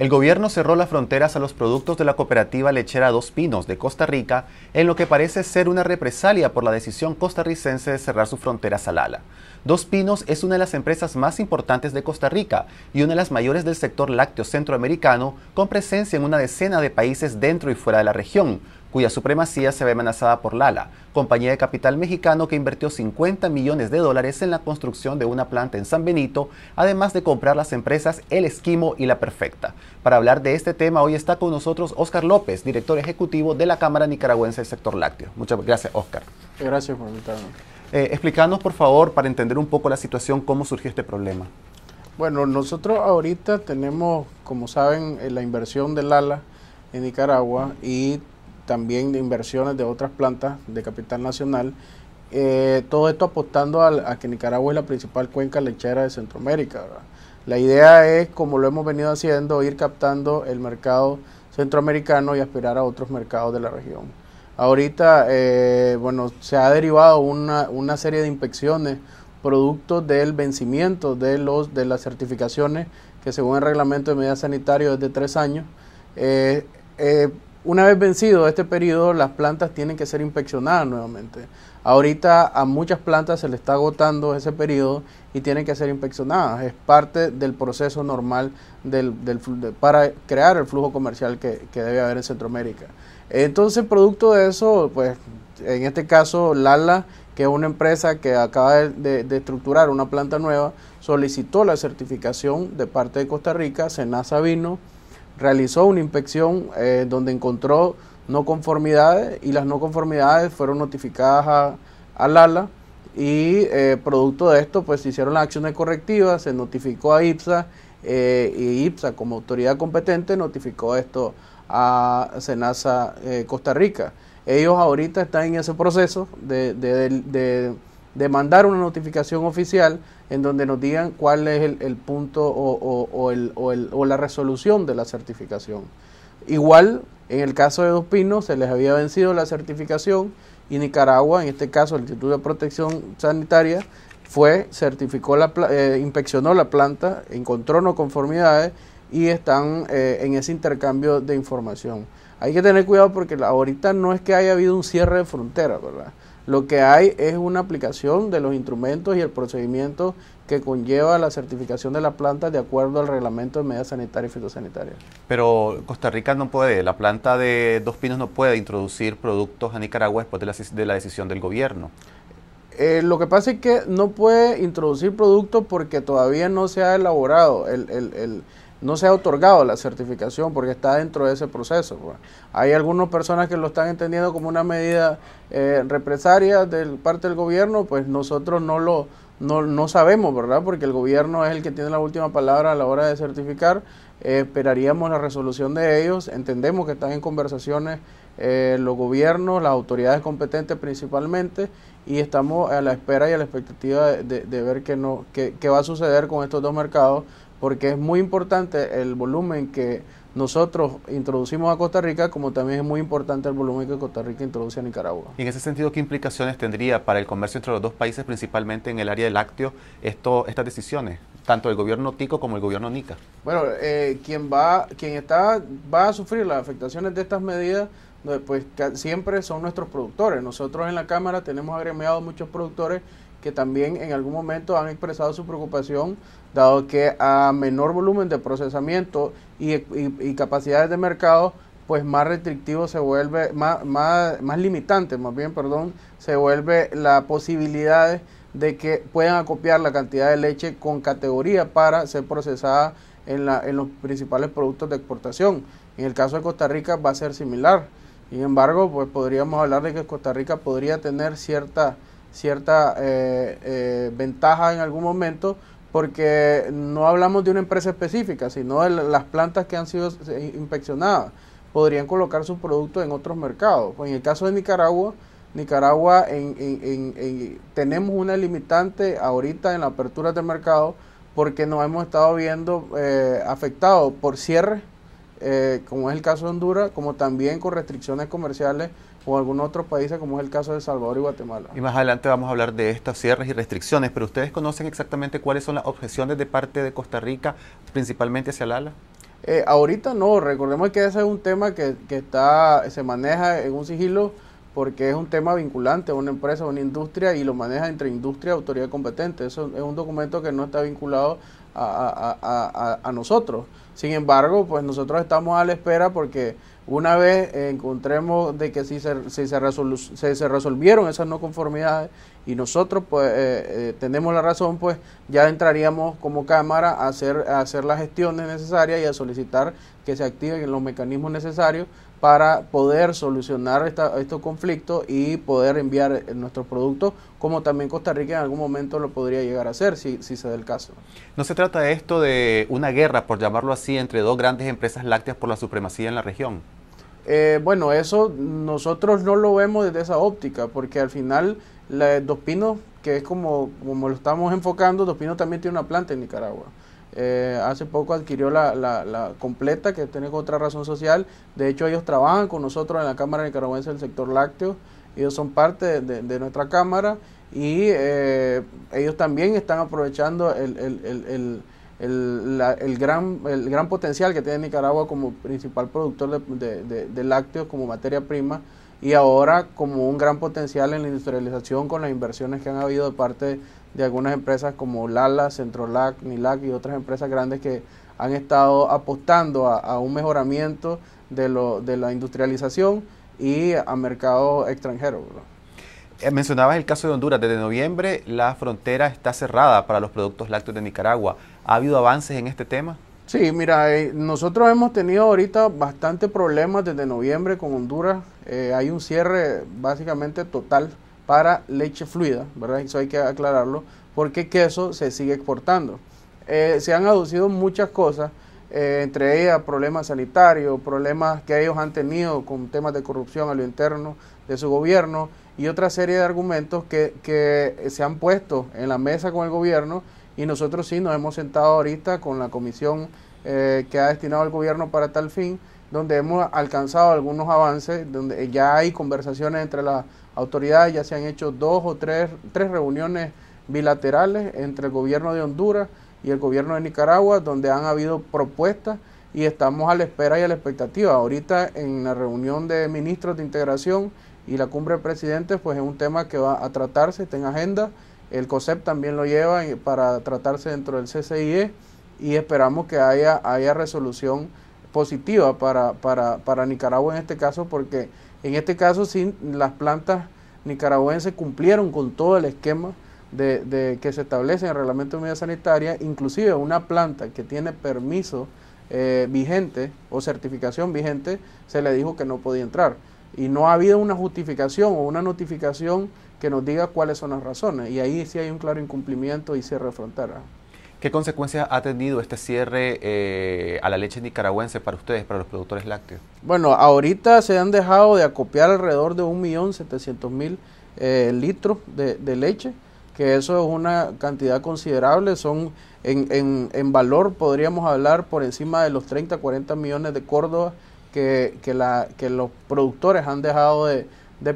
El gobierno cerró las fronteras a los productos de la cooperativa lechera Dos Pinos de Costa Rica en lo que parece ser una represalia por la decisión costarricense de cerrar sus fronteras al ala. Dos Pinos es una de las empresas más importantes de Costa Rica y una de las mayores del sector lácteo centroamericano con presencia en una decena de países dentro y fuera de la región, cuya supremacía se ve amenazada por Lala, compañía de capital mexicano que invirtió 50 millones de dólares en la construcción de una planta en San Benito, además de comprar las empresas El Esquimo y La Perfecta. Para hablar de este tema, hoy está con nosotros Oscar López, director ejecutivo de la Cámara Nicaragüense del Sector Lácteo. Muchas gracias, Oscar. Gracias por invitarme. Eh, por favor, para entender un poco la situación, cómo surgió este problema. Bueno, nosotros ahorita tenemos, como saben, eh, la inversión de Lala en Nicaragua y también de inversiones de otras plantas de capital nacional. Eh, todo esto apostando a, que Nicaragua es la principal cuenca lechera de Centroamérica. La idea es, como lo hemos venido haciendo, ir captando el mercado centroamericano y aspirar a otros mercados de la región. Ahorita, eh, bueno, se ha derivado una, serie de inspecciones producto del vencimiento de, los, de las certificaciones que según el reglamento de medidas sanitarias es de tres años. Eh, eh una vez vencido este periodo, las plantas tienen que ser inspeccionadas nuevamente. Ahorita a muchas plantas se le está agotando ese periodo y tienen que ser inspeccionadas. Es parte del proceso normal del, para crear el flujo comercial que, debe haber en Centroamérica. Entonces, producto de eso, pues en este caso, Lala, que es una empresa que acaba de, de estructurar una planta nueva, solicitó la certificación de parte de Costa Rica, Senasa vino realizó una inspección eh, donde encontró no conformidades y las no conformidades fueron notificadas a, Lala y eh, producto de esto pues se hicieron las acciones correctivas, se notificó a IPSA eh, y IPSA como autoridad competente notificó esto a SENASA Costa Rica. Ellos ahorita están en ese proceso de de mandar una notificación oficial en donde nos digan cuál es el, punto o, el, o, la resolución de la certificación. Igual, en el caso de Dos Pinos, se les había vencido la certificación y Nicaragua, en este caso el Instituto de Protección Sanitaria, fue, certificó la, eh, inspeccionó la planta, encontró no conformidades y están eh, en ese intercambio de información. Hay que tener cuidado porque ahorita no es que haya habido un cierre de frontera, ¿verdad? Lo que hay es una aplicación de los instrumentos y el procedimiento que conlleva la certificación de la planta de acuerdo al reglamento de medidas sanitarias y fitosanitarias. Pero Costa Rica no puede, la planta de Dos Pinos no puede introducir productos a Nicaragua después de la, decisión del gobierno. Eh, lo que pasa es que no puede introducir productos porque todavía no se ha elaborado el, el, el no se ha otorgado la certificación porque está dentro de ese proceso. Pues. Hay algunas personas que lo están entendiendo como una medida eh, represaria de parte del gobierno, pues nosotros no lo no, sabemos, ¿verdad? Porque el gobierno es el que tiene la última palabra a la hora de certificar. Eh, esperaríamos la resolución de ellos. Entendemos que están en conversaciones eh, los gobiernos, las autoridades competentes principalmente, y estamos a la espera y a la expectativa de, ver no, qué va a suceder con estos dos mercados porque es muy importante el volumen que nosotros introducimos a Costa Rica, como también es muy importante el volumen que Costa Rica introduce a Nicaragua. en ese sentido, ¿qué implicaciones tendría para el comercio entre los dos países, principalmente en el área del lácteo, esto, estas decisiones, tanto el gobierno tico como el gobierno nica? Bueno, eh, quien va, quien está, va a sufrir las afectaciones de estas medidas, pues siempre son nuestros productores. Nosotros en la Cámara tenemos agremiados muchos productores que también en algún momento han expresado su preocupación, dado que a menor volumen de procesamiento y, capacidades de mercado, pues más restrictivo se vuelve, más, más, más limitante, más bien, perdón, se vuelve la posibilidad de que puedan acopiar la cantidad de leche con categoría para ser procesada en, la, en los principales productos de exportación. En el caso de Costa Rica va a ser similar. Sin embargo, pues podríamos hablar de que Costa Rica podría tener cierta cierta eh, eh, ventaja en algún momento porque no hablamos de una empresa específica, sino de las plantas que han sido eh, inspeccionadas. Podrían colocar sus productos en otros mercados. Pues en el caso de Nicaragua, Nicaragua en, tenemos una limitante ahorita en la apertura del mercado porque nos hemos estado viendo afectados por cierres, como es el caso de Honduras, como también con restricciones comerciales o algún otro país, como es el caso de Salvador y Guatemala. Y más adelante vamos a hablar de estas cierres y restricciones, pero ¿ustedes conocen exactamente cuáles son las objeciones de parte de Costa Rica, principalmente hacia el ala? Eh, ahorita no, recordemos que ese es un tema que, está, se maneja en un sigilo porque es un tema vinculante a una empresa, una industria y lo maneja entre industria y autoridad competente. Eso es un documento que no está vinculado a, nosotros. Sin embargo, pues nosotros estamos a la espera porque una vez encontremos de que si se, se, resolvieron esas no conformidades y nosotros pues eh, eh, tenemos la razón, pues ya entraríamos como Cámara a hacer, a hacer las gestiones necesarias y a solicitar que se activen los mecanismos necesarios para poder solucionar estos conflictos y poder enviar nuestros productos como también Costa Rica en algún momento lo podría llegar a hacer, si, se da el caso. ¿No se trata de esto de una guerra, por llamarlo así, entre dos grandes empresas lácteas por la supremacía en la región? Eh, bueno, eso nosotros no lo vemos desde esa óptica, porque al final la, Dos Pinos, que es como, como lo estamos enfocando, Dos Pinos también tiene una planta en Nicaragua. Eh, hace poco adquirió la, la, completa, que tiene otra razón social. De hecho, ellos trabajan con nosotros en la Cámara Nicaragüense del Sector Lácteo ellos son parte de, nuestra Cámara y eh, ellos también están aprovechando el, el, el, la, gran, el, gran, potencial que tiene Nicaragua como principal productor de, de, lácteos como materia prima y ahora como un gran potencial en la industrialización con las inversiones que han habido de parte de algunas empresas como Lala, Centrolac, Nilac y otras empresas grandes que han estado apostando a, a un mejoramiento de, lo, de la industrialización y a mercado extranjero. Eh, mencionabas el caso de Honduras. Desde noviembre la frontera está cerrada para los productos lácteos de Nicaragua. ¿Ha habido avances en este tema? Sí, mira, eh, nosotros hemos tenido ahorita bastante problemas desde noviembre con Honduras. Eh, hay un cierre básicamente total para leche fluida, ¿verdad? Eso hay que aclararlo, porque queso se sigue exportando. se han aducido muchas cosas eh, entre ellas problemas sanitarios, problemas que ellos han tenido con temas de corrupción a lo interno de su gobierno y otra serie de argumentos que, se han puesto en la mesa con el gobierno y nosotros sí nos hemos sentado ahorita con la comisión eh, que ha destinado el gobierno para tal fin, donde hemos alcanzado algunos avances, donde ya hay conversaciones entre las autoridades, ya se han hecho dos o tres, tres reuniones bilaterales entre el gobierno de Honduras y el gobierno de Nicaragua, donde han habido propuestas y estamos a la espera y a la expectativa. Ahorita en la reunión de ministros de integración y la cumbre de presidentes, pues es un tema que va a tratarse, está en agenda. El COSEP también lo lleva para tratarse dentro del CCIE y esperamos que haya, haya resolución positiva para, para, para Nicaragua en este caso, porque en este caso sí las plantas nicaragüenses cumplieron con todo el esquema de, que se establece en el reglamento de unidad sanitaria, inclusive una planta que tiene permiso eh, vigente o certificación vigente, se le dijo que no podía entrar. Y no ha habido una justificación o una notificación que nos diga cuáles son las razones. Y ahí sí hay un claro incumplimiento y cierre de ¿Qué consecuencias ha tenido este cierre eh, a la leche nicaragüense para ustedes, para los productores lácteos? Bueno, ahorita se han dejado de acopiar alrededor de 1.700.000 eh, litros de leche que eso es una cantidad considerable, son en, en, valor podríamos hablar por encima de los 30, 40 millones de Córdoba que, los productores han dejado de,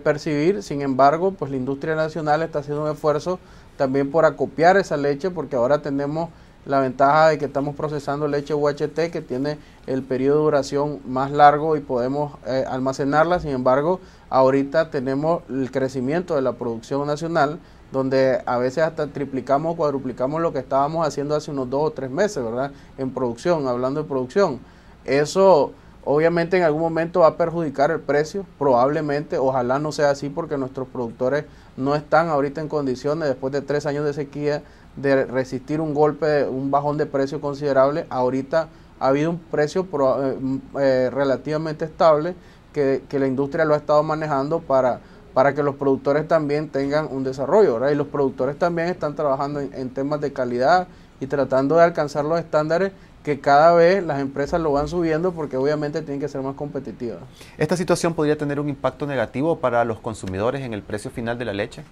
percibir, sin embargo, pues la industria nacional está haciendo un esfuerzo también por acopiar esa leche, porque ahora tenemos la ventaja de que estamos procesando leche UHT que tiene el periodo de duración más largo y podemos eh, almacenarla. Sin embargo, ahorita tenemos el crecimiento de la producción nacional donde a veces hasta triplicamos o cuadruplicamos lo que estábamos haciendo hace unos dos o tres meses, ¿verdad? En producción, hablando de producción. Eso obviamente en algún momento va a perjudicar el precio, probablemente, ojalá no sea así porque nuestros productores no están ahorita en condiciones, después de tres años de sequía, de resistir un golpe, un bajón de precio considerable. Ahorita ha habido un precio eh, mm, eh, relativamente estable que la industria lo ha estado manejando para para que los productores también tengan un desarrollo, ¿verdad? Y los productores también están trabajando en, temas de calidad y tratando de alcanzar los estándares que cada vez las empresas lo van subiendo porque obviamente tienen que ser más competitivas. ¿Esta situación podría tener un impacto negativo para los consumidores en el precio final de la leche?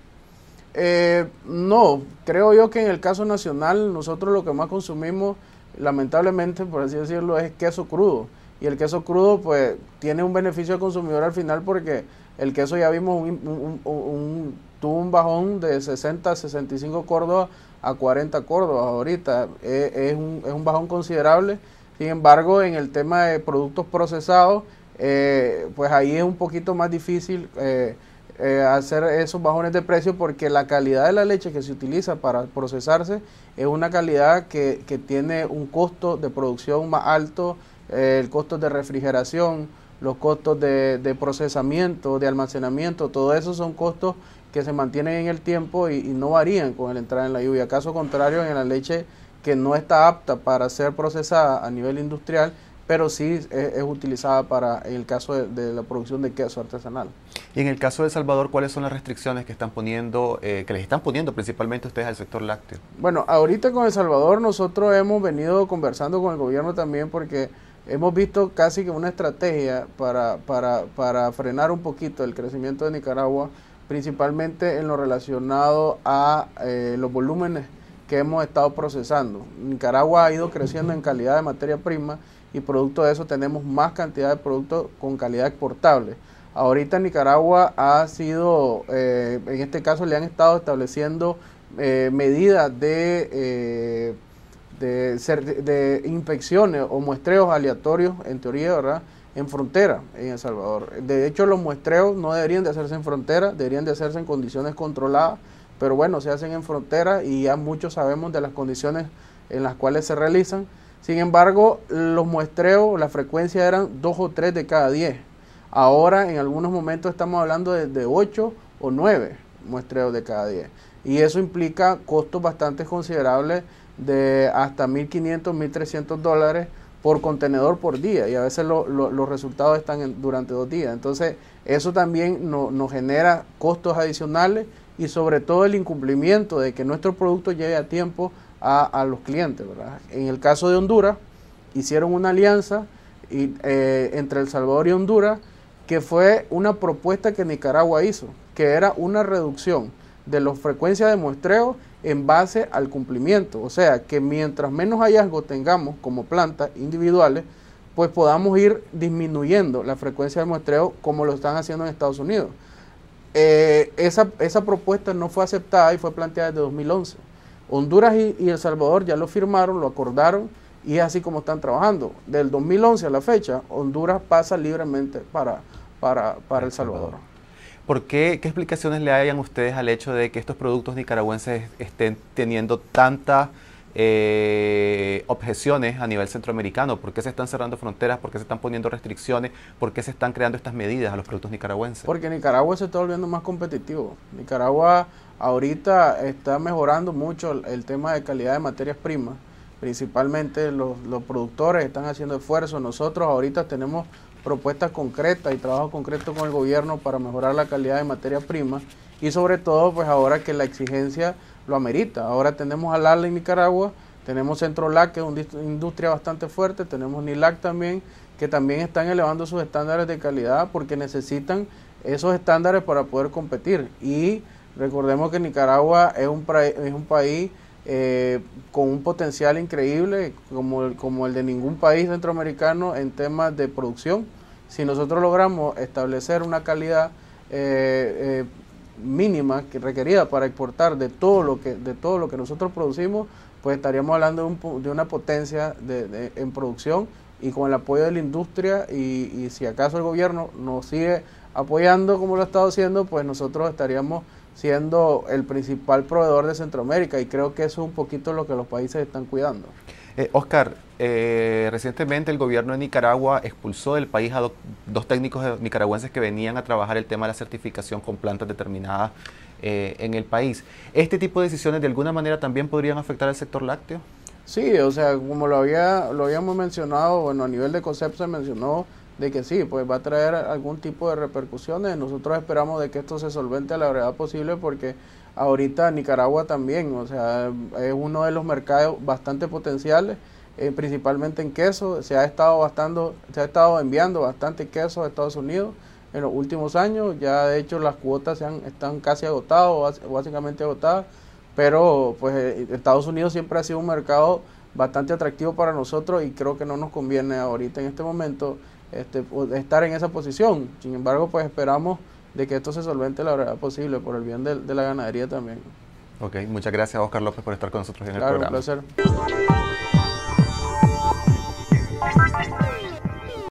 Eh, no, creo yo que en el caso nacional nosotros lo que más consumimos, lamentablemente, por así decirlo, es queso crudo. Y el queso crudo pues tiene un beneficio al consumidor al final porque el queso ya vimos un, tuvo un bajón de 60 a 65 córdobas a 40 córdobas ahorita. E, es, un, bajón considerable. Sin embargo, en el tema de productos procesados, eh, pues ahí es un poquito más difícil eh, eh, hacer esos bajones de precio porque la calidad de la leche que se utiliza para procesarse es una calidad que, que tiene un costo de producción más alto, el costo de refrigeración los costos de, procesamiento, de almacenamiento, todo eso son costos que se mantienen en el tiempo y, no varían con el entrar en la lluvia. Caso contrario, en la leche que no está apta para ser procesada a nivel industrial, pero sí es, utilizada para el caso de, la producción de queso artesanal. Y en el caso de Salvador, ¿cuáles son las restricciones que están poniendo, eh, que les están poniendo principalmente ustedes al sector lácteo? Bueno, ahorita con El Salvador nosotros hemos venido conversando con el gobierno también porque hemos visto casi que una estrategia para, frenar un poquito el crecimiento de Nicaragua, principalmente en lo relacionado a eh, los volúmenes que hemos estado procesando. Nicaragua ha ido creciendo en calidad de materia prima y producto de eso tenemos más cantidad de productos con calidad exportable. Ahorita Nicaragua ha sido, eh, en este caso le han estado estableciendo eh, medidas de de, infecciones inspecciones o muestreos aleatorios, en teoría, ¿verdad? En frontera, en El Salvador. De hecho, los muestreos no deberían de hacerse en frontera, deberían de hacerse en condiciones controladas, pero bueno, se hacen en frontera y ya muchos sabemos de las condiciones en las cuales se realizan. Sin embargo, los muestreos, la frecuencia eran dos o tres de cada diez. Ahora, en algunos momentos, estamos hablando de, de o 9 muestreos de cada diez. Y eso implica costos bastante considerables de hasta 1.500, 1.300 dólares por contenedor por día y a veces los resultados están durante dos días. Entonces eso también nos genera costos adicionales y sobre todo el incumplimiento de que nuestro producto llegue a tiempo a, los clientes. En el caso de Honduras, hicieron una alianza eh, entre El Salvador y Honduras que fue una propuesta que Nicaragua hizo, que era una reducción de la frecuencias de muestreo en base al cumplimiento. O sea, que mientras menos hallazgos tengamos como plantas individuales, pues podamos ir disminuyendo la frecuencia de muestreo como lo están haciendo en Estados Unidos. Eh, esa, propuesta no fue aceptada y fue planteada desde 2011. Honduras y, El Salvador ya lo firmaron, lo acordaron y es así como están trabajando. Del 2011 a la fecha, Honduras pasa libremente para, para El Salvador. ¿Por qué, qué explicaciones le hayan ustedes al hecho de que estos productos nicaragüenses estén teniendo tantas eh, objeciones a nivel centroamericano? ¿Por qué se están cerrando fronteras? ¿Por qué se están poniendo restricciones? ¿Por qué se están creando estas medidas a los productos nicaragüenses? Porque Nicaragua se está volviendo más competitivo. Nicaragua ahorita está mejorando mucho el tema de calidad de materias primas. Principalmente los, los productores están haciendo esfuerzos. Nosotros ahorita tenemos propuestas concretas y trabajo concreto con el gobierno para mejorar la calidad de materia prima y sobre todo pues ahora que la exigencia lo amerita. Ahora tenemos a la en Nicaragua, tenemos centro LAC que es una industria bastante fuerte, tenemos NILAC también que también están elevando sus estándares de calidad porque necesitan esos estándares para poder competir y recordemos que Nicaragua es un, es un país eh, con un potencial increíble como el, como el de ningún país centroamericano en temas de producción. Si nosotros logramos establecer una calidad eh, eh, mínima que requerida para exportar de todo lo que de todo lo que nosotros producimos, pues estaríamos hablando de, una potencia en producción y con el apoyo de la industria y si acaso el gobierno nos sigue apoyando como lo ha estado haciendo, pues nosotros estaríamos siendo el principal proveedor de Centroamérica y creo que eso es un poquito lo que los países están cuidando. Eh, Oscar, eh, recientemente el gobierno de Nicaragua expulsó del país a dos técnicos nicaragüenses que venían a trabajar el tema de la certificación con plantas determinadas eh, en el país. ¿Este tipo de decisiones de alguna manera también podrían afectar al sector lácteo? Sí, o sea, como lo, había, lo habíamos mencionado, bueno, a nivel de concepto se mencionó de que sí, pues va a traer algún tipo de repercusiones. Nosotros esperamos de que esto se solvente a la brevedad posible porque ahorita Nicaragua también, o sea, es uno de los mercados bastante potenciales, eh, principalmente en queso. Se ha estado bastando, se ha estado enviando bastante queso a Estados Unidos en los últimos años. Ya de hecho las cuotas se han, están casi agotadas básicamente agotadas, pero pues eh, Estados Unidos siempre ha sido un mercado bastante atractivo para nosotros y creo que no nos conviene ahorita en este momento este, estar en esa posición. Sin embargo, pues esperamos de que esto se solvente la verdad posible por el bien de, la ganadería también. Ok, muchas gracias Oscar López por estar con nosotros en el programa. Un placer.